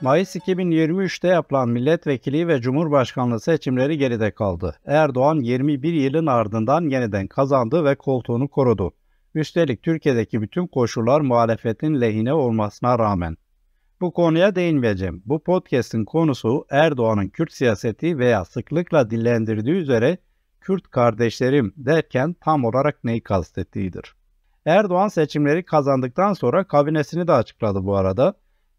Mayıs 2023'te yapılan milletvekili ve cumhurbaşkanlığı seçimleri geride kaldı. Erdoğan 21 yılın ardından yeniden kazandı ve koltuğunu korudu. Üstelik Türkiye'deki bütün koşullar muhalefetin lehine olmasına rağmen. Bu konuya değinmeyeceğim. Bu podcast'in konusu Erdoğan'ın Kürt siyaseti veya sıklıkla dillendirdiği üzere Kürt kardeşlerim derken tam olarak neyi kastettiğidir. Erdoğan seçimleri kazandıktan sonra kabinesini de açıkladı bu arada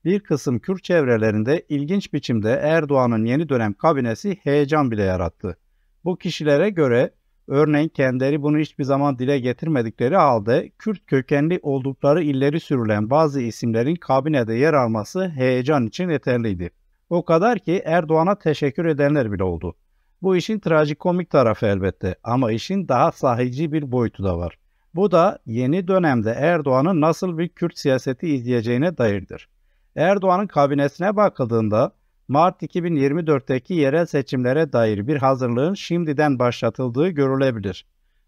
bir kısım Kürt çevrelerinde ilginç biçimde Erdoğan'ın yeni dönem kabinesi heyecan bile yarattı. Bu kişilere göre örneğin kendileri bunu hiçbir zaman dile getirmedikleri halde Kürt kökenli oldukları illeri sürülen bazı isimlerin kabinede yer alması heyecan için yeterliydi. O kadar ki Erdoğan'a teşekkür edenler bile oldu. Bu işin trajikomik tarafı elbette ama işin daha sahici bir boyutu da var. Bu da yeni dönemde Erdoğan'ın nasıl bir Kürt siyaseti izleyeceğine dairdir. Erdoğan'ın kabinesine bakıldığında Mart 2024'teki yerel seçimlere dair bir hazırlığın şimdiden başlatıldığı görülebilir.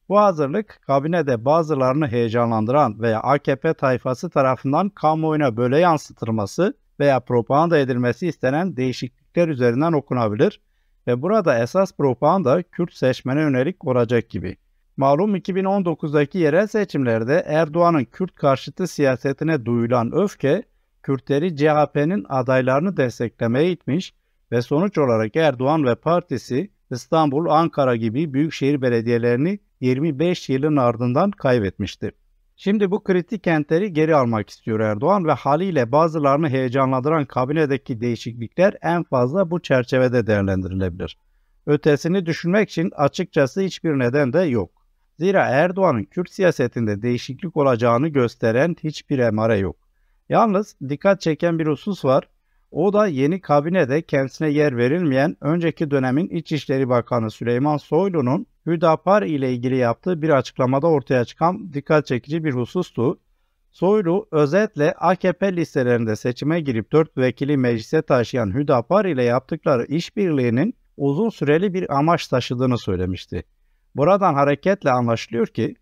Bu hazırlık kabinede bazılarını heyecanlandıran veya AKP tayfası tarafından kamuoyuna böyle yansıtılması veya propaganda edilmesi istenen değişiklikler üzerinden okunabilir ve burada esas propaganda Kürt seçmene yönelik olacak gibi. Malum 2019'daki yerel seçimlerde Erdoğan'ın Kürt karşıtı siyasetine duyulan öfke Kürtleri CHP'nin adaylarını desteklemeye itmiş ve sonuç olarak Erdoğan ve partisi İstanbul, Ankara gibi büyükşehir belediyelerini 25 yılın ardından kaybetmişti. Şimdi bu kritik kentleri geri almak istiyor Erdoğan ve haliyle bazılarını heyecanlandıran kabinedeki değişiklikler en fazla bu çerçevede değerlendirilebilir. Ötesini düşünmek için açıkçası hiçbir neden de yok. Zira Erdoğan'ın Kürt siyasetinde değişiklik olacağını gösteren hiçbir emare yok. Yalnız dikkat çeken bir husus var. O da yeni kabinede kendisine yer verilmeyen önceki dönemin İçişleri Bakanı Süleyman Soylu'nun Hüdapar ile ilgili yaptığı bir açıklamada ortaya çıkan dikkat çekici bir husustu. Soylu özetle AKP listelerinde seçime girip 4 vekili meclise taşıyan Hüdapar ile yaptıkları işbirliğinin uzun süreli bir amaç taşıdığını söylemişti. Buradan hareketle anlaşılıyor ki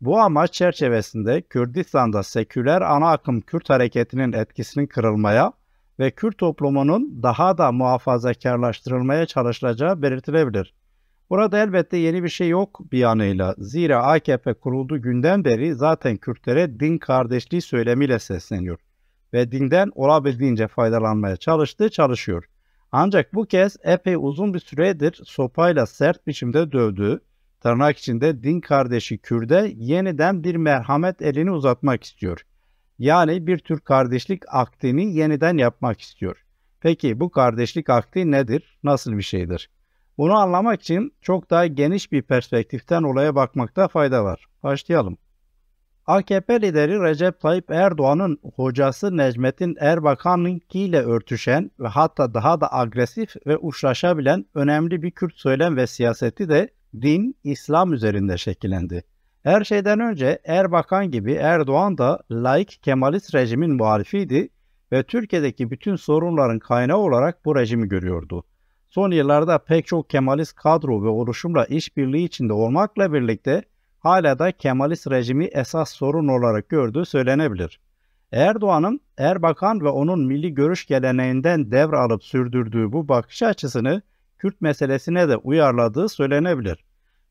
bu amaç çerçevesinde Kürdistan'da seküler ana akım Kürt hareketinin etkisinin kırılmaya ve Kürt toplumunun daha da muhafazakarlaştırılmaya çalışılacağı belirtilebilir. Burada elbette yeni bir şey yok bir yanıyla. Zira AKP kurulduğu günden beri zaten Kürtlere din kardeşliği söylemiyle sesleniyor ve dinden olabildiğince faydalanmaya çalıştığı çalışıyor. Ancak bu kez epey uzun bir süredir sopayla sert biçimde dövdüğü tırnak içinde din kardeşi Kürde yeniden bir merhamet elini uzatmak istiyor. Yani bir tür kardeşlik akdini yeniden yapmak istiyor. Peki bu kardeşlik akdi nedir? Nasıl bir şeydir? Bunu anlamak için çok daha geniş bir perspektiften olaya bakmakta fayda var. Başlayalım. AKP lideri Recep Tayyip Erdoğan'ın hocası Necmettin Erbakan'ın ile örtüşen ve hatta daha da agresif ve uçlaşabilen önemli bir Kürt söylem ve siyaseti de din İslam üzerinde şekillendi. Her şeyden önce Erbakan gibi Erdoğan da laik Kemalist rejimin muhalifiydi ve Türkiye'deki bütün sorunların kaynağı olarak bu rejimi görüyordu. Son yıllarda pek çok Kemalist kadro ve oluşumla işbirliği içinde olmakla birlikte hala da Kemalist rejimi esas sorun olarak gördüğü söylenebilir. Erdoğan'ın Erbakan ve onun milli görüş geleneğinden devralıp sürdürdüğü bu bakış açısını Kürt meselesine de uyarladığı söylenebilir.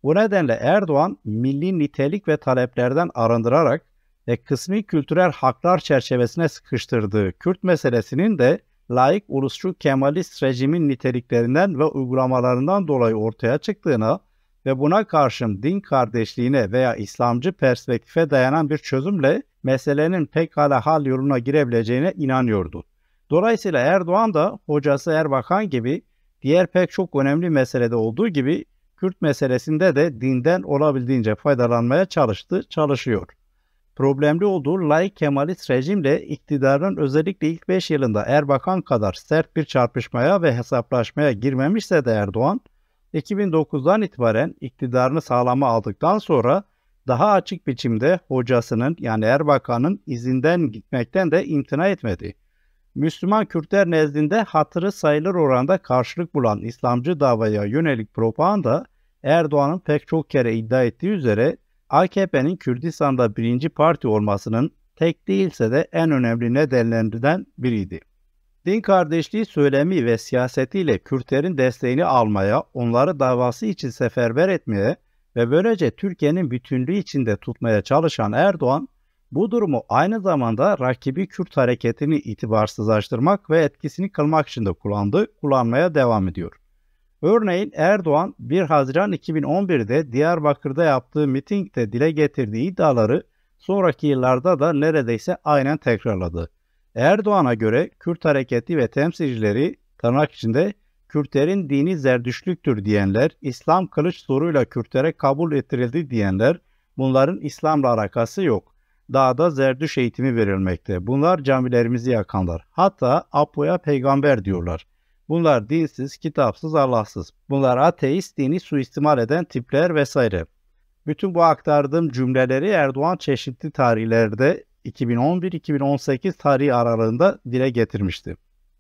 Bu nedenle Erdoğan milli nitelik ve taleplerden arındırarak ve kısmi kültürel haklar çerçevesine sıkıştırdığı Kürt meselesinin de laik ulusçu Kemalist rejimin niteliklerinden ve uygulamalarından dolayı ortaya çıktığına ve buna karşın din kardeşliğine veya İslamcı perspektife dayanan bir çözümle meselenin pekala hal yoluna girebileceğine inanıyordu. Dolayısıyla Erdoğan da hocası Erbakan gibi Diğer pek çok önemli meselede olduğu gibi Kürt meselesinde de dinden olabildiğince faydalanmaya çalıştı, çalışıyor. Problemli olduğu laik Kemalist rejimle iktidarın özellikle ilk 5 yılında Erbakan kadar sert bir çarpışmaya ve hesaplaşmaya girmemişse de Erdoğan, 2009'dan itibaren iktidarını sağlama aldıktan sonra daha açık biçimde hocasının yani Erbakan'ın izinden gitmekten de imtina etmedi. Müslüman Kürtler nezdinde hatırı sayılır oranda karşılık bulan İslamcı davaya yönelik propaganda Erdoğan'ın pek çok kere iddia ettiği üzere AKP'nin Kürdistan'da birinci parti olmasının tek değilse de en önemli nedenlerinden biriydi. Din kardeşliği söylemi ve siyasetiyle Kürtlerin desteğini almaya, onları davası için seferber etmeye ve böylece Türkiye'nin bütünlüğü içinde tutmaya çalışan Erdoğan, bu durumu aynı zamanda rakibi Kürt hareketini itibarsızlaştırmak ve etkisini kılmak için de kullandı, kullanmaya devam ediyor. Örneğin Erdoğan 1 Haziran 2011'de Diyarbakır'da yaptığı mitingde dile getirdiği iddiaları sonraki yıllarda da neredeyse aynen tekrarladı. Erdoğan'a göre Kürt hareketi ve temsilcileri tırnak içinde Kürtlerin dini zerdüşlüktür diyenler, İslam kılıç soruyla Kürtlere kabul ettirildi diyenler, bunların İslam'la alakası yok dağda zerdüş eğitimi verilmekte. Bunlar camilerimizi yakanlar. Hatta Apo'ya peygamber diyorlar. Bunlar dinsiz, kitapsız, Allahsız. Bunlar ateist dini suistimal eden tipler vesaire. Bütün bu aktardığım cümleleri Erdoğan çeşitli tarihlerde 2011-2018 tarihi aralığında dile getirmişti.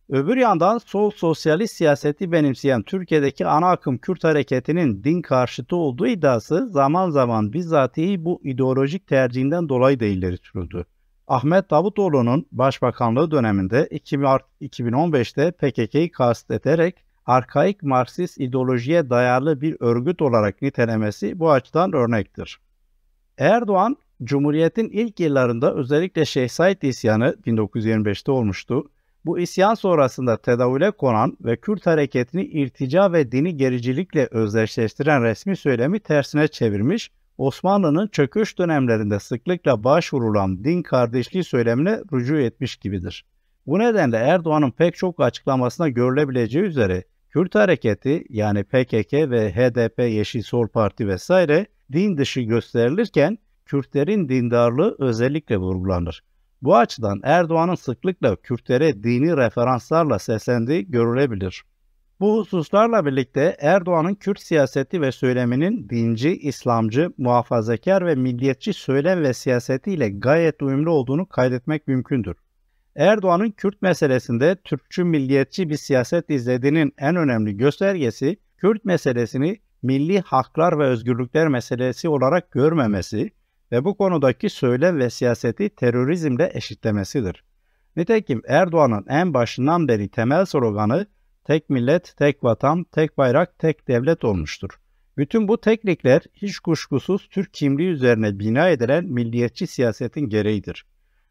Öbür yandan sol sosyalist siyaseti benimseyen Türkiye'deki ana akım Kürt hareketinin din karşıtı olduğu iddiası zaman zaman bizatihi bu ideolojik tercihinden dolayı da ileri sürüldü. Ahmet Davutoğlu'nun başbakanlığı döneminde 2015'te PKK'yı kasteterek arkaik Marksist ideolojiye dayalı bir örgüt olarak nitelemesi bu açıdan örnektir. Erdoğan, Cumhuriyet'in ilk yıllarında özellikle Şehzait isyanı 1925'te olmuştu bu isyan sonrasında tedavüle konan ve Kürt hareketini irtica ve dini gericilikle özdeşleştiren resmi söylemi tersine çevirmiş, Osmanlı'nın çöküş dönemlerinde sıklıkla başvurulan din kardeşliği söylemine rücu etmiş gibidir. Bu nedenle Erdoğan'ın pek çok açıklamasına görülebileceği üzere Kürt hareketi yani PKK ve HDP Yeşil Sol Parti vesaire din dışı gösterilirken Kürtlerin dindarlığı özellikle vurgulanır. Bu açıdan Erdoğan'ın sıklıkla Kürtlere dini referanslarla seslendiği görülebilir. Bu hususlarla birlikte Erdoğan'ın Kürt siyaseti ve söyleminin dinci, İslamcı, muhafazakar ve milliyetçi söylem ve siyasetiyle gayet uyumlu olduğunu kaydetmek mümkündür. Erdoğan'ın Kürt meselesinde Türkçü milliyetçi bir siyaset izlediğinin en önemli göstergesi Kürt meselesini milli haklar ve özgürlükler meselesi olarak görmemesi, ve bu konudaki söylem ve siyaseti terörizmle eşitlemesidir. Nitekim Erdoğan'ın en başından beri temel sloganı tek millet, tek vatan, tek bayrak, tek devlet olmuştur. Bütün bu teknikler hiç kuşkusuz Türk kimliği üzerine bina edilen milliyetçi siyasetin gereğidir.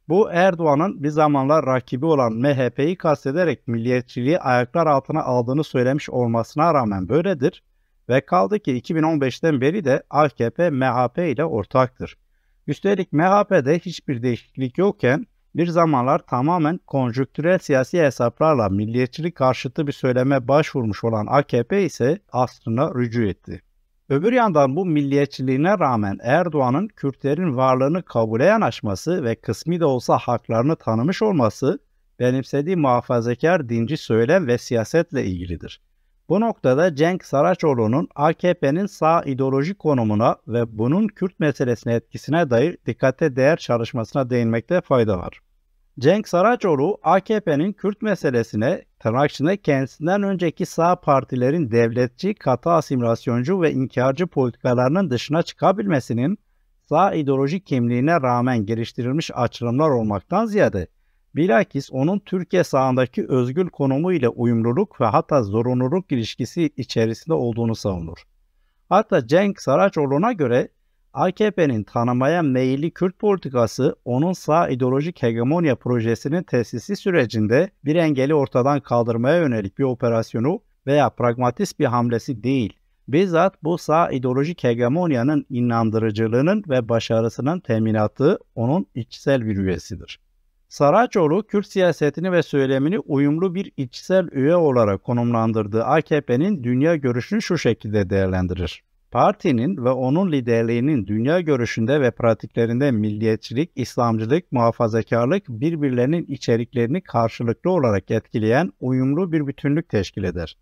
Bu Erdoğan'ın bir zamanlar rakibi olan MHP'yi kastederek milliyetçiliği ayaklar altına aldığını söylemiş olmasına rağmen böyledir ve kaldı ki 2015'ten beri de AKP MHP ile ortaktır. Üstelik MHP'de hiçbir değişiklik yokken bir zamanlar tamamen konjüktürel siyasi hesaplarla milliyetçilik karşıtı bir söyleme başvurmuş olan AKP ise aslına rücu etti. Öbür yandan bu milliyetçiliğine rağmen Erdoğan'ın Kürtlerin varlığını kabule yanaşması ve kısmi de olsa haklarını tanımış olması benimsediği muhafazakar dinci söylem ve siyasetle ilgilidir. Bu noktada Cenk Saraçoğlu'nun AKP'nin sağ ideolojik konumuna ve bunun Kürt meselesine etkisine dair dikkate değer çalışmasına değinmekte fayda var. Cenk Saraçoğlu AKP'nin Kürt meselesine tırnak kendisinden önceki sağ partilerin devletçi, katı asimilasyoncu ve inkarcı politikalarının dışına çıkabilmesinin sağ ideolojik kimliğine rağmen geliştirilmiş açılımlar olmaktan ziyade Bilakis onun Türkiye sahındaki özgür konumu ile uyumluluk ve hatta zorunluluk ilişkisi içerisinde olduğunu savunur. Hatta Cenk Saraçoğlu'na göre AKP'nin tanımaya meyilli Kürt politikası onun sağ ideolojik hegemonya projesinin tesisi sürecinde bir engeli ortadan kaldırmaya yönelik bir operasyonu veya pragmatist bir hamlesi değil, bizzat bu sağ ideolojik hegemonyanın inandırıcılığının ve başarısının teminatı onun içsel bir üyesidir. Saraçoğlu, Kürt siyasetini ve söylemini uyumlu bir içsel üye olarak konumlandırdığı AKP'nin dünya görüşünü şu şekilde değerlendirir. Partinin ve onun liderliğinin dünya görüşünde ve pratiklerinde milliyetçilik, İslamcılık, muhafazakarlık birbirlerinin içeriklerini karşılıklı olarak etkileyen uyumlu bir bütünlük teşkil eder.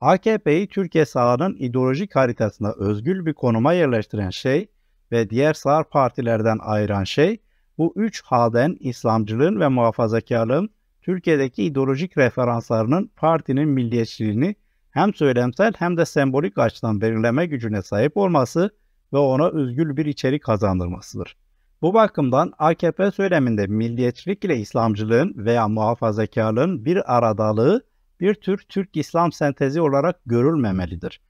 AKP'yi Türkiye sahanın ideolojik haritasında özgül bir konuma yerleştiren şey ve diğer sağ partilerden ayıran şey, bu üç halden İslamcılığın ve muhafazakarlığın Türkiye'deki ideolojik referanslarının partinin milliyetçiliğini hem söylemsel hem de sembolik açıdan belirleme gücüne sahip olması ve ona özgül bir içerik kazandırmasıdır. Bu bakımdan AKP söyleminde milliyetçilik ile İslamcılığın veya muhafazakarlığın bir aradalığı bir tür Türk-İslam sentezi olarak görülmemelidir.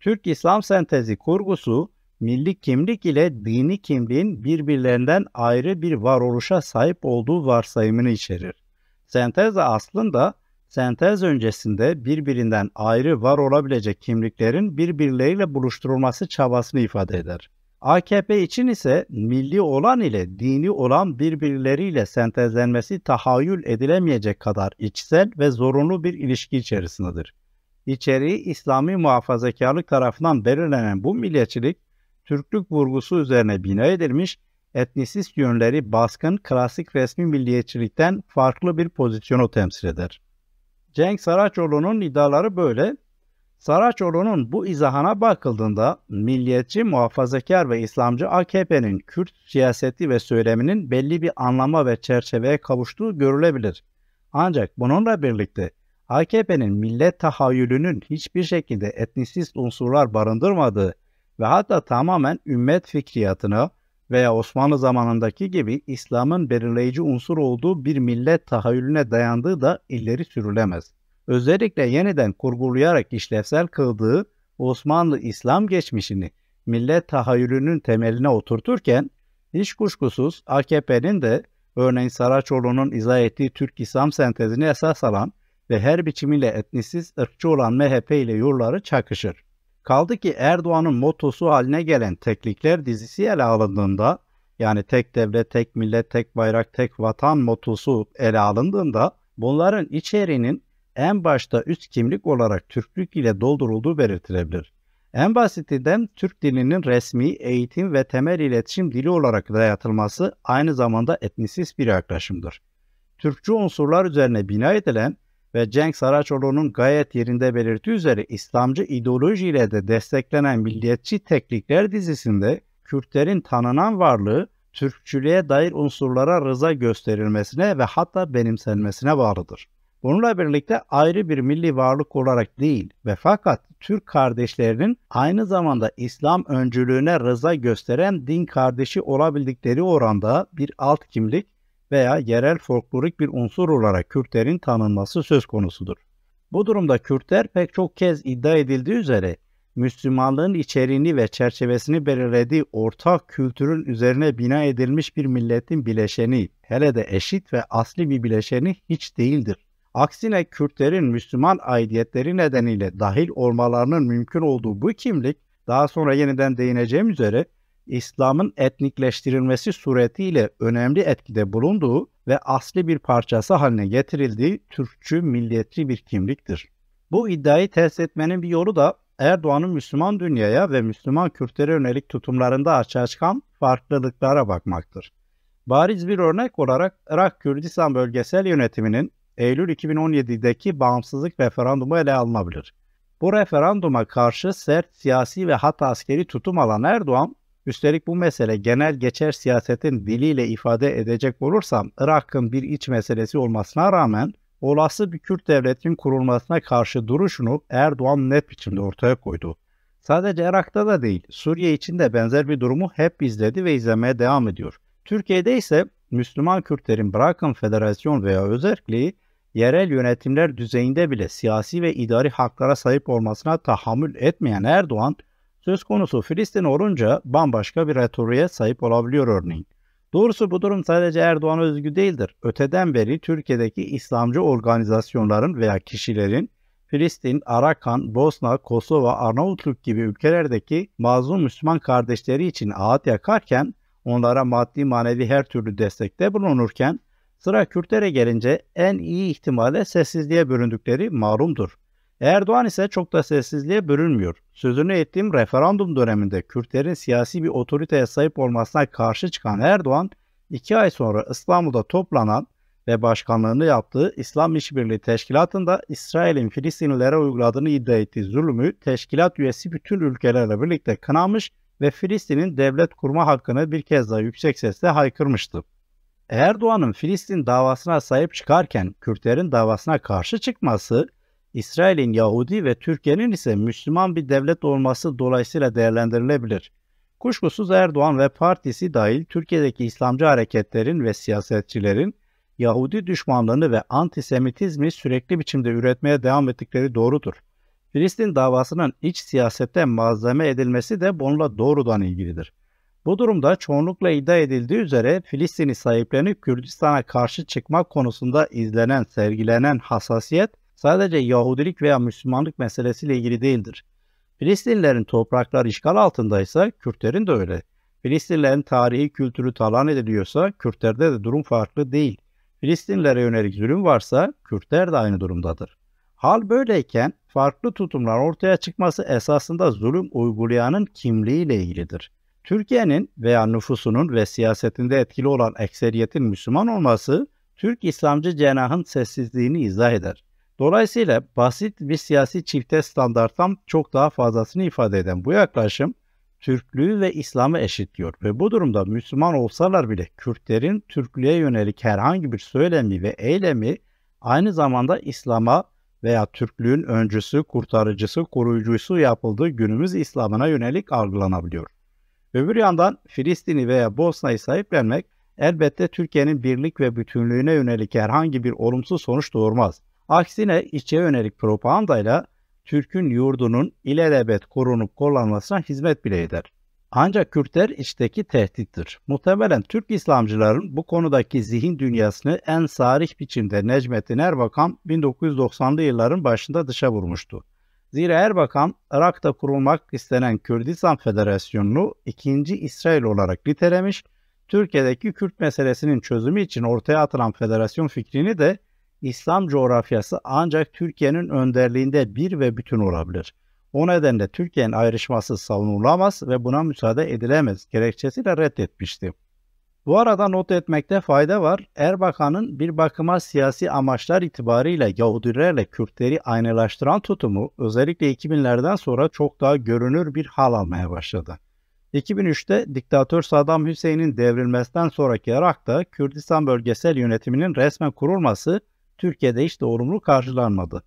Türk-İslam sentezi kurgusu milli kimlik ile dini kimliğin birbirlerinden ayrı bir varoluşa sahip olduğu varsayımını içerir. Sentez aslında sentez öncesinde birbirinden ayrı var olabilecek kimliklerin birbirleriyle buluşturulması çabasını ifade eder. AKP için ise milli olan ile dini olan birbirleriyle sentezlenmesi tahayyül edilemeyecek kadar içsel ve zorunlu bir ilişki içerisindedir. İçeriği İslami muhafazakarlık tarafından belirlenen bu milliyetçilik Türklük vurgusu üzerine bina edilmiş, etnisist yönleri baskın klasik resmi milliyetçilikten farklı bir pozisyonu temsil eder. Cenk Saraçoğlu'nun iddiaları böyle. Saraçoğlu'nun bu izahına bakıldığında milliyetçi, muhafazakar ve İslamcı AKP'nin Kürt siyaseti ve söyleminin belli bir anlama ve çerçeveye kavuştuğu görülebilir. Ancak bununla birlikte AKP'nin millet tahayyülünün hiçbir şekilde etnisist unsurlar barındırmadığı ve hatta tamamen ümmet fikriyatını veya Osmanlı zamanındaki gibi İslam'ın belirleyici unsur olduğu bir millet tahayyülüne dayandığı da illeri sürülemez. Özellikle yeniden kurgulayarak işlevsel kıldığı Osmanlı İslam geçmişini millet tahayyülünün temeline oturturken hiç kuşkusuz AKP'nin de örneğin Saraçoğlu'nun izah ettiği Türk İslam sentezini esas alan ve her biçimiyle etnisiz ırkçı olan MHP ile yolları çakışır. Kaldı ki Erdoğan'ın motosu haline gelen teklikler dizisi ele alındığında yani tek devlet, tek millet, tek bayrak, tek vatan motosu ele alındığında bunların içeriğinin en başta üst kimlik olarak Türklük ile doldurulduğu belirtilebilir. En basitinden Türk dilinin resmi eğitim ve temel iletişim dili olarak dayatılması aynı zamanda etnisist bir yaklaşımdır. Türkçü unsurlar üzerine bina edilen ve Cenk Saraçoğlu'nun gayet yerinde belirttiği üzere İslamcı ideolojiyle de desteklenen Milliyetçi Teknikler dizisinde Kürtlerin tanınan varlığı Türkçülüğe dair unsurlara rıza gösterilmesine ve hatta benimsenmesine bağlıdır. Bununla birlikte ayrı bir milli varlık olarak değil ve fakat Türk kardeşlerinin aynı zamanda İslam öncülüğüne rıza gösteren din kardeşi olabildikleri oranda bir alt kimlik veya yerel folklorik bir unsur olarak Kürtlerin tanınması söz konusudur. Bu durumda Kürtler pek çok kez iddia edildiği üzere Müslümanlığın içeriğini ve çerçevesini belirlediği ortak kültürün üzerine bina edilmiş bir milletin bileşeni, hele de eşit ve asli bir bileşeni hiç değildir. Aksine Kürtlerin Müslüman aidiyetleri nedeniyle dahil olmalarının mümkün olduğu bu kimlik, daha sonra yeniden değineceğim üzere İslam'ın etnikleştirilmesi suretiyle önemli etkide bulunduğu ve asli bir parçası haline getirildiği Türkçü milliyetçi bir kimliktir. Bu iddiayı test etmenin bir yolu da Erdoğan'ın Müslüman dünyaya ve Müslüman Kürtlere yönelik tutumlarında açığa çıkan farklılıklara bakmaktır. Bariz bir örnek olarak Irak Kürdistan Bölgesel Yönetimi'nin Eylül 2017'deki bağımsızlık referandumu ele alınabilir. Bu referanduma karşı sert siyasi ve hatta askeri tutum alan Erdoğan, Üstelik bu mesele genel geçer siyasetin diliyle ifade edecek olursam Irak'ın bir iç meselesi olmasına rağmen olası bir Kürt devletin kurulmasına karşı duruşunu Erdoğan net biçimde ortaya koydu. Sadece Irak'ta da değil, Suriye için de benzer bir durumu hep izledi ve izlemeye devam ediyor. Türkiye'de ise Müslüman Kürtlerin bırakın federasyon veya özerkliği yerel yönetimler düzeyinde bile siyasi ve idari haklara sahip olmasına tahammül etmeyen Erdoğan, söz konusu Filistin olunca bambaşka bir retoriğe sahip olabiliyor örneğin. Doğrusu bu durum sadece Erdoğan'a özgü değildir. Öteden beri Türkiye'deki İslamcı organizasyonların veya kişilerin Filistin, Arakan, Bosna, Kosova, Arnavutluk gibi ülkelerdeki mazlum Müslüman kardeşleri için ağıt yakarken, onlara maddi manevi her türlü destekte bulunurken, sıra Kürtlere gelince en iyi ihtimalle sessizliğe büründükleri malumdur. Erdoğan ise çok da sessizliğe bürünmüyor. Sözünü ettiğim referandum döneminde Kürtlerin siyasi bir otoriteye sahip olmasına karşı çıkan Erdoğan, iki ay sonra İstanbul'da toplanan ve başkanlığını yaptığı İslam İşbirliği Teşkilatı'nda İsrail'in Filistinlilere uyguladığını iddia ettiği zulmü teşkilat üyesi bütün ülkelerle birlikte kınamış ve Filistin'in devlet kurma hakkını bir kez daha yüksek sesle haykırmıştı. Erdoğan'ın Filistin davasına sahip çıkarken Kürtlerin davasına karşı çıkması İsrail'in Yahudi ve Türkiye'nin ise Müslüman bir devlet olması dolayısıyla değerlendirilebilir. Kuşkusuz Erdoğan ve partisi dahil Türkiye'deki İslamcı hareketlerin ve siyasetçilerin Yahudi düşmanlığını ve antisemitizmi sürekli biçimde üretmeye devam ettikleri doğrudur. Filistin davasının iç siyasette malzeme edilmesi de bununla doğrudan ilgilidir. Bu durumda çoğunlukla iddia edildiği üzere Filistin'i sahiplenip Kürdistan'a karşı çıkmak konusunda izlenen, sergilenen hassasiyet sadece Yahudilik veya Müslümanlık meselesiyle ilgili değildir. Filistinlilerin topraklar işgal altındaysa Kürtlerin de öyle. Filistinlilerin tarihi kültürü talan ediliyorsa Kürtlerde de durum farklı değil. Filistinlilere yönelik zulüm varsa Kürtler de aynı durumdadır. Hal böyleyken farklı tutumlar ortaya çıkması esasında zulüm uygulayanın kimliğiyle ilgilidir. Türkiye'nin veya nüfusunun ve siyasetinde etkili olan ekseriyetin Müslüman olması Türk İslamcı cenahın sessizliğini izah eder. Dolayısıyla basit bir siyasi çifte standarttan çok daha fazlasını ifade eden bu yaklaşım Türklüğü ve İslam'ı eşitliyor ve bu durumda Müslüman olsalar bile Kürtlerin Türklüğe yönelik herhangi bir söylemi ve eylemi aynı zamanda İslam'a veya Türklüğün öncüsü, kurtarıcısı, koruyucusu yapıldığı günümüz İslam'ına yönelik algılanabiliyor. Öbür yandan Filistin'i veya Bosna'yı sahiplenmek elbette Türkiye'nin birlik ve bütünlüğüne yönelik herhangi bir olumsuz sonuç doğurmaz. Aksine içe yönelik propagandayla Türk'ün yurdunun ilelebet korunup kullanmasına hizmet bile eder. Ancak Kürtler içteki tehdittir. Muhtemelen Türk İslamcıların bu konudaki zihin dünyasını en sarih biçimde Necmettin Erbakan 1990'lı yılların başında dışa vurmuştu. Zira Erbakan, Irak'ta kurulmak istenen Kürdistan Federasyonu'nu ikinci İsrail olarak nitelemiş, Türkiye'deki Kürt meselesinin çözümü için ortaya atılan federasyon fikrini de İslam coğrafyası ancak Türkiye'nin önderliğinde bir ve bütün olabilir. O nedenle Türkiye'nin ayrışması savunulamaz ve buna müsaade edilemez gerekçesiyle reddetmişti. Bu arada not etmekte fayda var. Erbakan'ın bir bakıma siyasi amaçlar itibarıyla Yahudilerle Kürtleri aynılaştıran tutumu özellikle 2000'lerden sonra çok daha görünür bir hal almaya başladı. 2003'te diktatör Saddam Hüseyin'in devrilmesinden sonraki Irak'ta Kürdistan bölgesel yönetiminin resmen kurulması Türkiye'de hiç de olumlu karşılanmadı.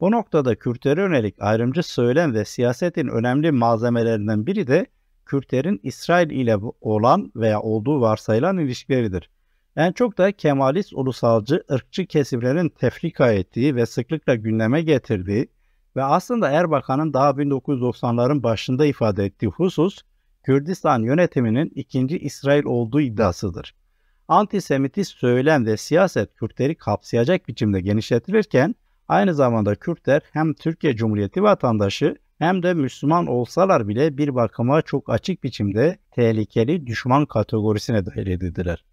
Bu noktada Kürtlere yönelik ayrımcı söylem ve siyasetin önemli malzemelerinden biri de Kürtlerin İsrail ile olan veya olduğu varsayılan ilişkileridir. En çok da Kemalist ulusalcı ırkçı kesimlerin tefrika ettiği ve sıklıkla gündeme getirdiği ve aslında Erbakan'ın daha 1990'ların başında ifade ettiği husus Kürdistan yönetiminin ikinci İsrail olduğu iddiasıdır antisemitist söylem ve siyaset Kürtleri kapsayacak biçimde genişletilirken aynı zamanda Kürtler hem Türkiye Cumhuriyeti vatandaşı hem de Müslüman olsalar bile bir bakıma çok açık biçimde tehlikeli düşman kategorisine dahil edildiler.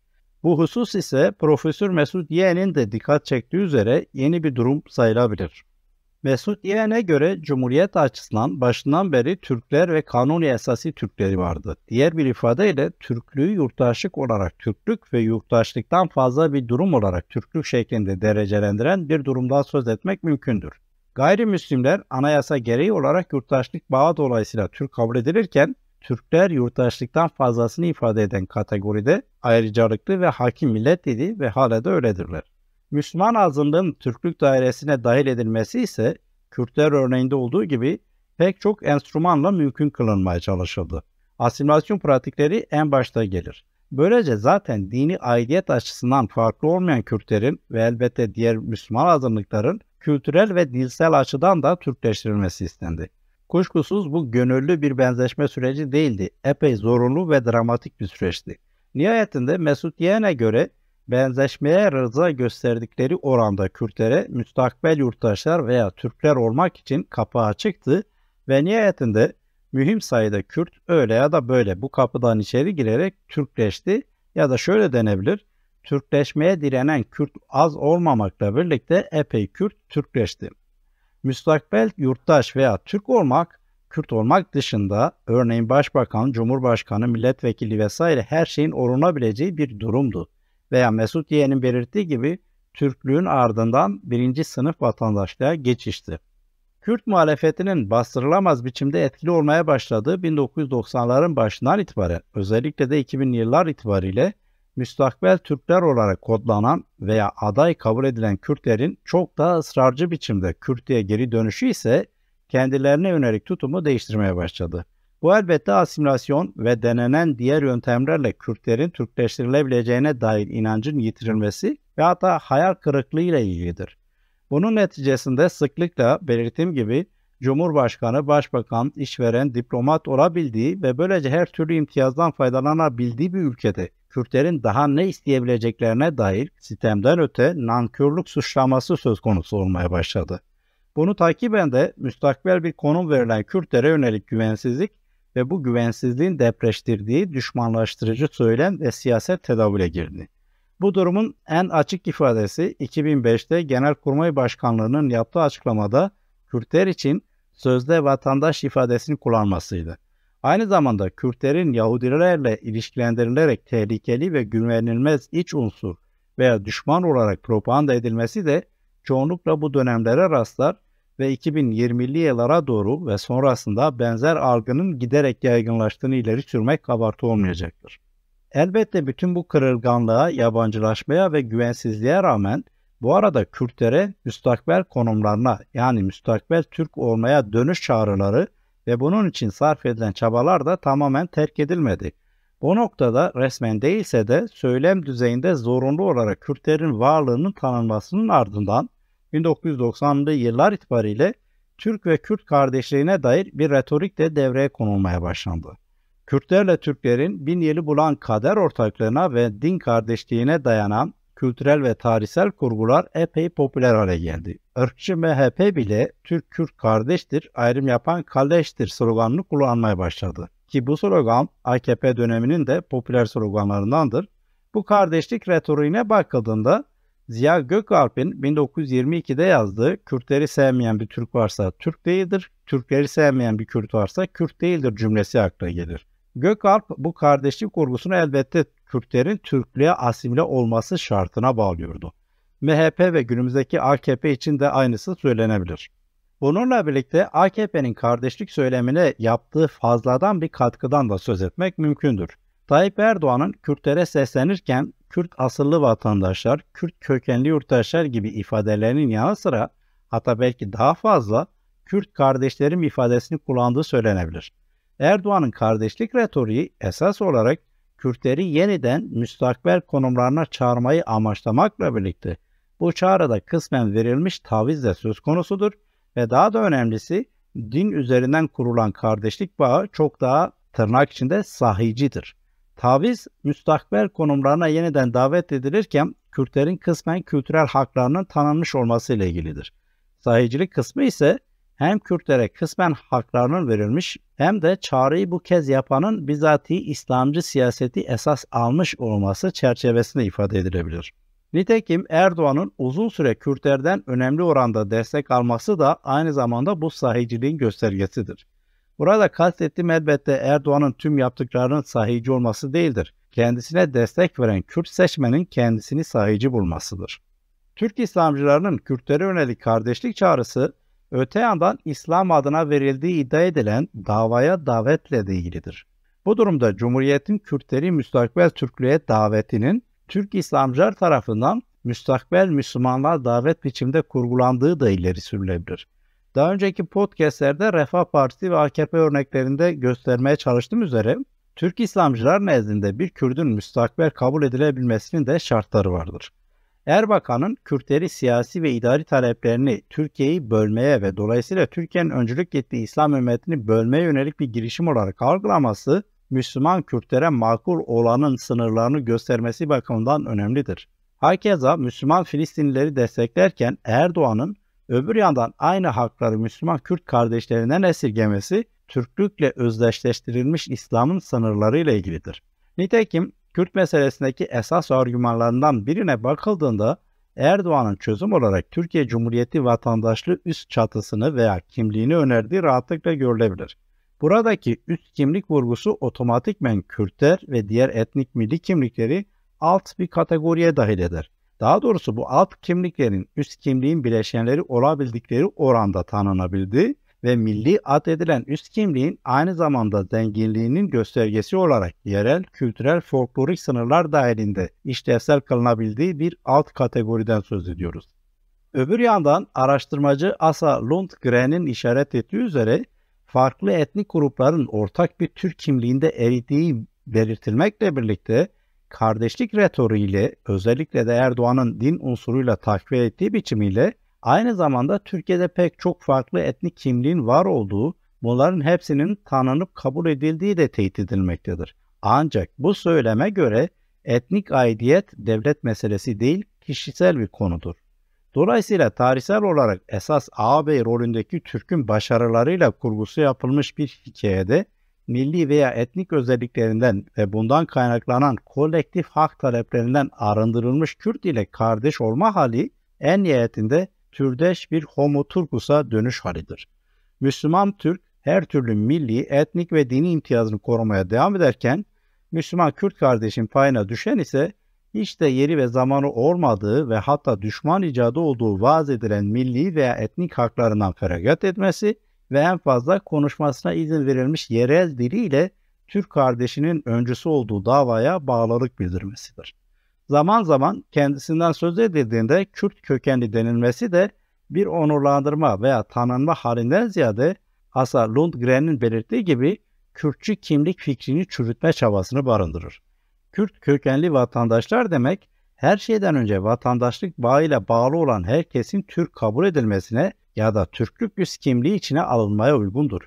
Bu husus ise Profesör Mesut Yeğen'in de dikkat çektiği üzere yeni bir durum sayılabilir. Mesut Yeğen'e göre Cumhuriyet açısından başından beri Türkler ve Kanuni esası Türkleri vardı. Diğer bir ifadeyle Türklüğü yurttaşlık olarak Türklük ve yurttaşlıktan fazla bir durum olarak Türklük şeklinde derecelendiren bir durumdan söz etmek mümkündür. Gayrimüslimler anayasa gereği olarak yurttaşlık bağı dolayısıyla Türk kabul edilirken Türkler yurttaşlıktan fazlasını ifade eden kategoride ayrıcalıklı ve hakim millet dedi ve hala da öyledirler. Müslüman azınlığın Türklük dairesine dahil edilmesi ise Kürtler örneğinde olduğu gibi pek çok enstrümanla mümkün kılınmaya çalışıldı. Asimilasyon pratikleri en başta gelir. Böylece zaten dini aidiyet açısından farklı olmayan Kürtlerin ve elbette diğer Müslüman azınlıkların kültürel ve dilsel açıdan da Türkleştirilmesi istendi. Kuşkusuz bu gönüllü bir benzeşme süreci değildi. Epey zorunlu ve dramatik bir süreçti. Nihayetinde Mesut Yeğen'e göre Benzeşmeye rıza gösterdikleri oranda Kürtlere müstakbel yurttaşlar veya Türkler olmak için kapı çıktı ve nihayetinde mühim sayıda Kürt öyle ya da böyle bu kapıdan içeri girerek Türkleşti ya da şöyle denebilir. Türkleşmeye direnen Kürt az olmamakla birlikte epey Kürt Türkleşti. Müstakbel yurttaş veya Türk olmak, Kürt olmak dışında örneğin başbakan, cumhurbaşkanı, milletvekili vesaire her şeyin olunabileceği bir durumdu veya Mesut Yeğen'in belirttiği gibi Türklüğün ardından birinci sınıf vatandaşlığa geçişti. Kürt muhalefetinin bastırılamaz biçimde etkili olmaya başladığı 1990'ların başından itibaren özellikle de 2000'li yıllar itibariyle müstakbel Türkler olarak kodlanan veya aday kabul edilen Kürtlerin çok daha ısrarcı biçimde Kürtlüğe geri dönüşü ise kendilerine yönelik tutumu değiştirmeye başladı. Bu elbette asimilasyon ve denenen diğer yöntemlerle Kürtlerin Türkleştirilebileceğine dair inancın yitirilmesi ve hatta hayal kırıklığı ile ilgilidir. Bunun neticesinde sıklıkla belirttiğim gibi Cumhurbaşkanı, başbakan, işveren, diplomat olabildiği ve böylece her türlü imtiyazdan faydalanabildiği bir ülkede Kürtlerin daha ne isteyebileceklerine dair sistemden öte nankörlük suçlaması söz konusu olmaya başladı. Bunu takiben de müstakbel bir konum verilen Kürtlere yönelik güvensizlik ve bu güvensizliğin depreştirdiği düşmanlaştırıcı söylem ve siyaset tedavüle girdi. Bu durumun en açık ifadesi 2005'te Genelkurmay Başkanlığı'nın yaptığı açıklamada Kürtler için sözde vatandaş ifadesini kullanmasıydı. Aynı zamanda Kürtlerin Yahudilerle ilişkilendirilerek tehlikeli ve güvenilmez iç unsur veya düşman olarak propaganda edilmesi de çoğunlukla bu dönemlere rastlar ve 2020'li yıllara doğru ve sonrasında benzer algının giderek yaygınlaştığını ileri sürmek kabartı olmayacaktır. Elbette bütün bu kırılganlığa, yabancılaşmaya ve güvensizliğe rağmen bu arada Kürtlere müstakbel konumlarına yani müstakbel Türk olmaya dönüş çağrıları ve bunun için sarf edilen çabalar da tamamen terk edilmedi. Bu noktada resmen değilse de söylem düzeyinde zorunlu olarak Kürtlerin varlığının tanınmasının ardından 1990'lı yıllar itibariyle Türk ve Kürt kardeşliğine dair bir retorik de devreye konulmaya başlandı. Kürtlerle Türklerin bin yeli bulan kader ortaklığına ve din kardeşliğine dayanan kültürel ve tarihsel kurgular epey popüler hale geldi. Irkçı MHP bile Türk-Kürt kardeştir, ayrım yapan kalleştir sloganını kullanmaya başladı. Ki bu slogan AKP döneminin de popüler sloganlarındandır. Bu kardeşlik retoriğine bakıldığında Ziya Gökalp'in 1922'de yazdığı Kürtleri sevmeyen bir Türk varsa Türk değildir, Türkleri sevmeyen bir Kürt varsa Kürt değildir cümlesi aklına gelir. Gökalp bu kardeşlik kurgusunu elbette Kürtlerin Türklüğe asimile olması şartına bağlıyordu. MHP ve günümüzdeki AKP için de aynısı söylenebilir. Bununla birlikte AKP'nin kardeşlik söylemine yaptığı fazladan bir katkıdan da söz etmek mümkündür. Tayyip Erdoğan'ın Kürtlere seslenirken Kürt asıllı vatandaşlar, Kürt kökenli yurttaşlar gibi ifadelerinin yanı sıra hatta belki daha fazla Kürt kardeşlerim ifadesini kullandığı söylenebilir. Erdoğan'ın kardeşlik retoriği esas olarak Kürtleri yeniden müstakbel konumlarına çağırmayı amaçlamakla birlikte bu çağrıda kısmen verilmiş taviz de söz konusudur ve daha da önemlisi din üzerinden kurulan kardeşlik bağı çok daha tırnak içinde sahicidir taviz müstakbel konumlarına yeniden davet edilirken Kürtlerin kısmen kültürel haklarının tanınmış olması ile ilgilidir. Sahicilik kısmı ise hem Kürtlere kısmen haklarının verilmiş hem de çağrıyı bu kez yapanın bizatihi İslamcı siyaseti esas almış olması çerçevesinde ifade edilebilir. Nitekim Erdoğan'ın uzun süre Kürtlerden önemli oranda destek alması da aynı zamanda bu sahiciliğin göstergesidir. Burada kastettiğim elbette Erdoğan'ın tüm yaptıklarının sahici olması değildir. Kendisine destek veren Kürt seçmenin kendisini sahici bulmasıdır. Türk İslamcılarının Kürtlere yönelik kardeşlik çağrısı öte yandan İslam adına verildiği iddia edilen davaya davetle de ilgilidir. Bu durumda Cumhuriyet'in Kürtleri müstakbel Türklüğe davetinin Türk İslamcılar tarafından müstakbel Müslümanlar davet biçimde kurgulandığı da ileri sürülebilir. Daha önceki podcastlerde Refah Partisi ve AKP örneklerinde göstermeye çalıştığım üzere Türk İslamcılar nezdinde bir Kürdün müstakbel kabul edilebilmesinin de şartları vardır. Erbakan'ın Kürtleri siyasi ve idari taleplerini Türkiye'yi bölmeye ve dolayısıyla Türkiye'nin öncülük ettiği İslam ümmetini bölmeye yönelik bir girişim olarak algılaması Müslüman Kürtlere makul olanın sınırlarını göstermesi bakımından önemlidir. Hakeza Müslüman Filistinlileri desteklerken Erdoğan'ın Öbür yandan aynı hakları Müslüman Kürt kardeşlerinden esirgemesi Türklükle özdeşleştirilmiş İslam'ın sınırlarıyla ilgilidir. Nitekim Kürt meselesindeki esas argümanlarından birine bakıldığında Erdoğan'ın çözüm olarak Türkiye Cumhuriyeti vatandaşlığı üst çatısını veya kimliğini önerdiği rahatlıkla görülebilir. Buradaki üst kimlik vurgusu otomatikmen Kürtler ve diğer etnik milli kimlikleri alt bir kategoriye dahil eder. Daha doğrusu bu alt kimliklerin üst kimliğin bileşenleri olabildikleri oranda tanınabildi ve milli ad edilen üst kimliğin aynı zamanda zenginliğinin göstergesi olarak yerel, kültürel, folklorik sınırlar dahilinde işlevsel kılınabildiği bir alt kategoriden söz ediyoruz. Öbür yandan araştırmacı Asa Lundgren'in işaret ettiği üzere farklı etnik grupların ortak bir Türk kimliğinde eridiği belirtilmekle birlikte kardeşlik retoriğiyle özellikle de Erdoğan'ın din unsuruyla takviye ettiği biçimiyle aynı zamanda Türkiye'de pek çok farklı etnik kimliğin var olduğu, bunların hepsinin tanınıp kabul edildiği de teyit edilmektedir. Ancak bu söyleme göre etnik aidiyet devlet meselesi değil, kişisel bir konudur. Dolayısıyla tarihsel olarak esas ağabey rolündeki Türk'ün başarılarıyla kurgusu yapılmış bir hikayede milli veya etnik özelliklerinden ve bundan kaynaklanan kolektif hak taleplerinden arındırılmış Kürt ile kardeş olma hali en nihayetinde türdeş bir homo turkusa dönüş halidir. Müslüman Türk her türlü milli, etnik ve dini imtiyazını korumaya devam ederken Müslüman Kürt kardeşin payına düşen ise hiç de yeri ve zamanı olmadığı ve hatta düşman icadı olduğu vaaz edilen milli veya etnik haklarından feragat etmesi ve en fazla konuşmasına izin verilmiş yerel diliyle Türk kardeşinin öncüsü olduğu davaya bağlılık bildirmesidir. Zaman zaman kendisinden söz edildiğinde Kürt kökenli denilmesi de bir onurlandırma veya tanınma halinden ziyade Asa Lundgren'in belirttiği gibi Kürtçü kimlik fikrini çürütme çabasını barındırır. Kürt kökenli vatandaşlar demek her şeyden önce vatandaşlık bağıyla bağlı olan herkesin Türk kabul edilmesine ya da Türklük yüz kimliği içine alınmaya uygundur.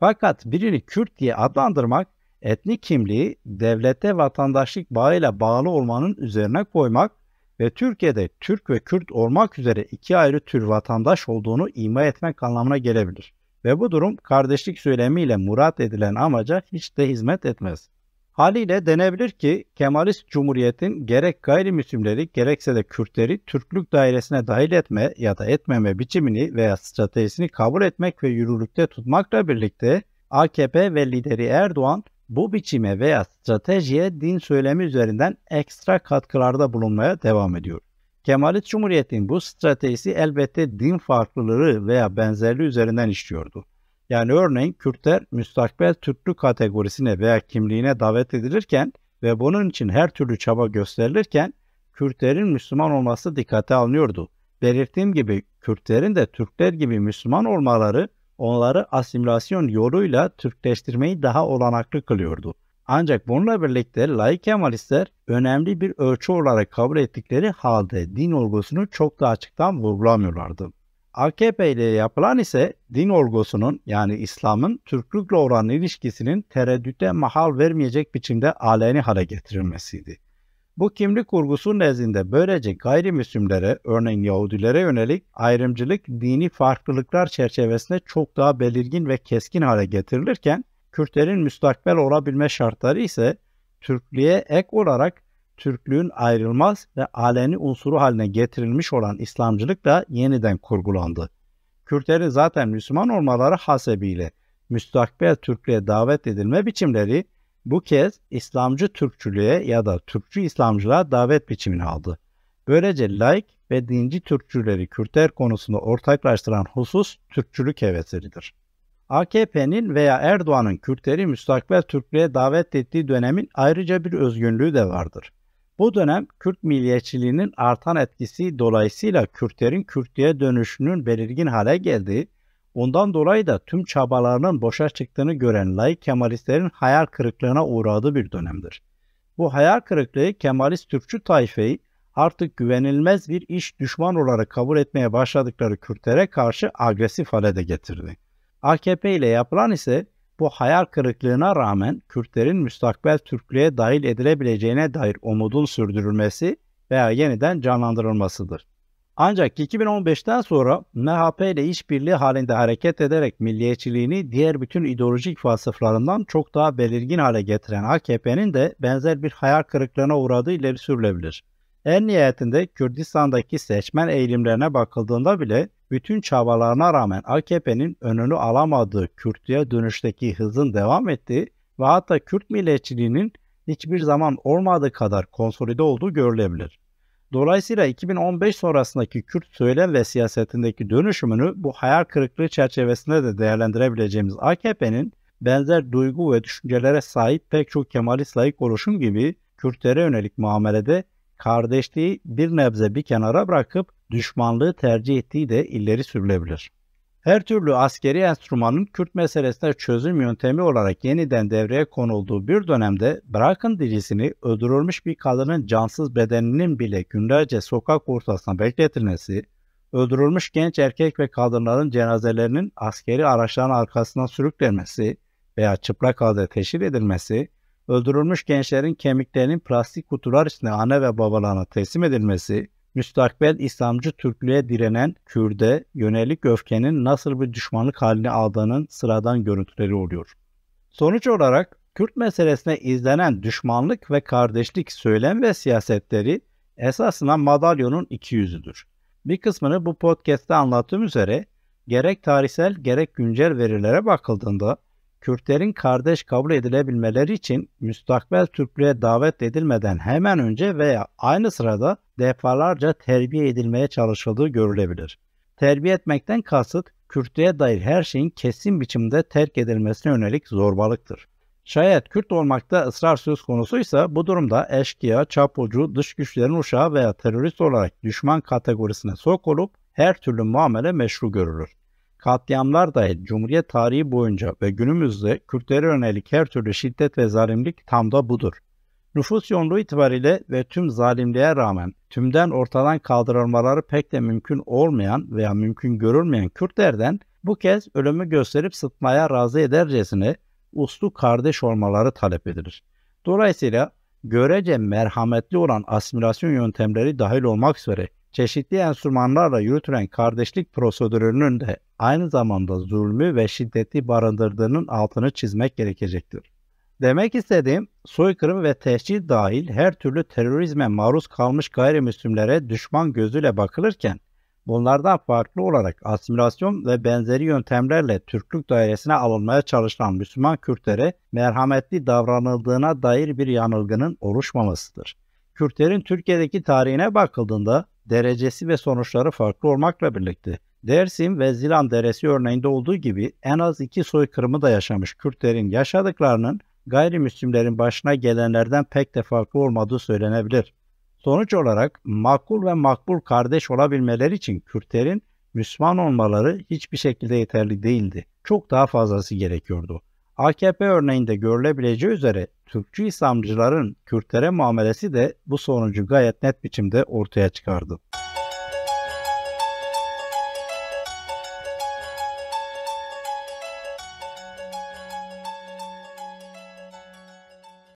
Fakat birini Kürt diye adlandırmak etnik kimliği devlete vatandaşlık bağıyla bağlı olmanın üzerine koymak ve Türkiye'de Türk ve Kürt olmak üzere iki ayrı tür vatandaş olduğunu ima etmek anlamına gelebilir. Ve bu durum kardeşlik söylemiyle murat edilen amaca hiç de hizmet etmez. Haliyle denebilir ki Kemalist Cumhuriyet'in gerek gayrimüslimleri gerekse de Kürtleri Türklük dairesine dahil etme ya da etmeme biçimini veya stratejisini kabul etmek ve yürürlükte tutmakla birlikte AKP ve lideri Erdoğan bu biçime veya stratejiye din söylemi üzerinden ekstra katkılarda bulunmaya devam ediyor. Kemalist Cumhuriyet'in bu stratejisi elbette din farklılığı veya benzerliği üzerinden işliyordu. Yani örneğin Kürtler müstakbel Türklük kategorisine veya kimliğine davet edilirken ve bunun için her türlü çaba gösterilirken Kürtlerin Müslüman olması dikkate alınıyordu. Belirttiğim gibi Kürtlerin de Türkler gibi Müslüman olmaları onları asimilasyon yoluyla Türkleştirmeyi daha olanaklı kılıyordu. Ancak bununla birlikte laik Kemalistler önemli bir ölçü olarak kabul ettikleri halde din olgusunu çok da açıktan vurgulamıyorlardı. AKP ile yapılan ise din olgusunun yani İslam'ın Türklükle olan ilişkisinin tereddüte mahal vermeyecek biçimde aleni hale getirilmesiydi. Bu kimlik kurgusu nezdinde böylece gayrimüslimlere, örneğin Yahudilere yönelik ayrımcılık dini farklılıklar çerçevesinde çok daha belirgin ve keskin hale getirilirken, Kürtlerin müstakbel olabilme şartları ise Türklüğe ek olarak Türklüğün ayrılmaz ve aleni unsuru haline getirilmiş olan İslamcılık da yeniden kurgulandı. Kürtlerin zaten Müslüman olmaları hasebiyle müstakbel Türklüğe davet edilme biçimleri bu kez İslamcı Türkçülüğe ya da Türkçü İslamcılığa davet biçimini aldı. Böylece laik ve dinci Türkçüleri Kürtler konusunda ortaklaştıran husus Türkçülük hevesidir. AKP'nin veya Erdoğan'ın Kürtleri müstakbel Türklüğe davet ettiği dönemin ayrıca bir özgünlüğü de vardır. Bu dönem Kürt milliyetçiliğinin artan etkisi dolayısıyla Kürtlerin Kürtlüğe dönüşünün belirgin hale geldiği, ondan dolayı da tüm çabalarının boşa çıktığını gören laik Kemalistlerin hayal kırıklığına uğradığı bir dönemdir. Bu hayal kırıklığı Kemalist Türkçü tayfeyi artık güvenilmez bir iş düşman olarak kabul etmeye başladıkları Kürtlere karşı agresif hale de getirdi. AKP ile yapılan ise bu hayal kırıklığına rağmen Kürtlerin müstakbel Türklüğe dahil edilebileceğine dair umudun sürdürülmesi veya yeniden canlandırılmasıdır. Ancak 2015'ten sonra MHP ile işbirliği halinde hareket ederek milliyetçiliğini diğer bütün ideolojik vasıflarından çok daha belirgin hale getiren AKP'nin de benzer bir hayal kırıklığına uğradığı ileri sürülebilir. En nihayetinde Kürdistan'daki seçmen eğilimlerine bakıldığında bile bütün çabalarına rağmen AKP'nin önünü alamadığı Kürtlüğe dönüşteki hızın devam ettiği ve hatta Kürt milliyetçiliğinin hiçbir zaman olmadığı kadar konsolide olduğu görülebilir. Dolayısıyla 2015 sonrasındaki Kürt söylem ve siyasetindeki dönüşümünü bu hayal kırıklığı çerçevesinde de değerlendirebileceğimiz AKP'nin benzer duygu ve düşüncelere sahip pek çok Kemalist layık oluşum gibi Kürtlere yönelik muamelede kardeşliği bir nebze bir kenara bırakıp düşmanlığı tercih ettiği de ileri sürülebilir. Her türlü askeri enstrümanın Kürt meselesine çözüm yöntemi olarak yeniden devreye konulduğu bir dönemde bırakın dicisini öldürülmüş bir kadının cansız bedeninin bile günlerce sokak ortasına bekletilmesi, öldürülmüş genç erkek ve kadınların cenazelerinin askeri araçların arkasına sürüklenmesi veya çıplak halde teşhir edilmesi öldürülmüş gençlerin kemiklerinin plastik kutular içinde anne ve babalarına teslim edilmesi, müstakbel İslamcı Türklüğe direnen Kürde yönelik öfkenin nasıl bir düşmanlık haline aldığının sıradan görüntüleri oluyor. Sonuç olarak Kürt meselesine izlenen düşmanlık ve kardeşlik söylem ve siyasetleri esasına madalyonun iki yüzüdür. Bir kısmını bu podcast'te anlattığım üzere gerek tarihsel gerek güncel verilere bakıldığında Kürtlerin kardeş kabul edilebilmeleri için müstakbel Türklüğe davet edilmeden hemen önce veya aynı sırada defalarca terbiye edilmeye çalışıldığı görülebilir. Terbiye etmekten kasıt Kürtlüğe dair her şeyin kesin biçimde terk edilmesine yönelik zorbalıktır. Şayet Kürt olmakta ısrar söz konusuysa bu durumda eşkıya, çapulcu, dış güçlerin uşağı veya terörist olarak düşman kategorisine sokulup her türlü muamele meşru görülür. Katliamlar da Cumhuriyet tarihi boyunca ve günümüzde Kürtlere yönelik her türlü şiddet ve zalimlik tam da budur. Nüfus yoğunluğu itibariyle ve tüm zalimliğe rağmen tümden ortadan kaldırılmaları pek de mümkün olmayan veya mümkün görülmeyen Kürtlerden bu kez ölümü gösterip sıtmaya razı edercesine uslu kardeş olmaları talep edilir. Dolayısıyla görece merhametli olan asimilasyon yöntemleri dahil olmak üzere çeşitli enstrümanlarla yürütülen kardeşlik prosedürünün de aynı zamanda zulmü ve şiddeti barındırdığının altını çizmek gerekecektir. Demek istediğim soykırım ve tehcir dahil her türlü terörizme maruz kalmış gayrimüslimlere düşman gözüyle bakılırken bunlardan farklı olarak asimilasyon ve benzeri yöntemlerle Türklük dairesine alınmaya çalışılan Müslüman Kürtlere merhametli davranıldığına dair bir yanılgının oluşmamasıdır. Kürtlerin Türkiye'deki tarihine bakıldığında derecesi ve sonuçları farklı olmakla birlikte Dersim ve Zilan Deresi örneğinde olduğu gibi en az iki soykırımı da yaşamış Kürtlerin yaşadıklarının gayrimüslimlerin başına gelenlerden pek de farklı olmadığı söylenebilir. Sonuç olarak makul ve makbul kardeş olabilmeleri için Kürtlerin Müslüman olmaları hiçbir şekilde yeterli değildi. Çok daha fazlası gerekiyordu. AKP örneğinde görülebileceği üzere Türkçü İslamcıların Kürtlere muamelesi de bu sonucu gayet net biçimde ortaya çıkardı.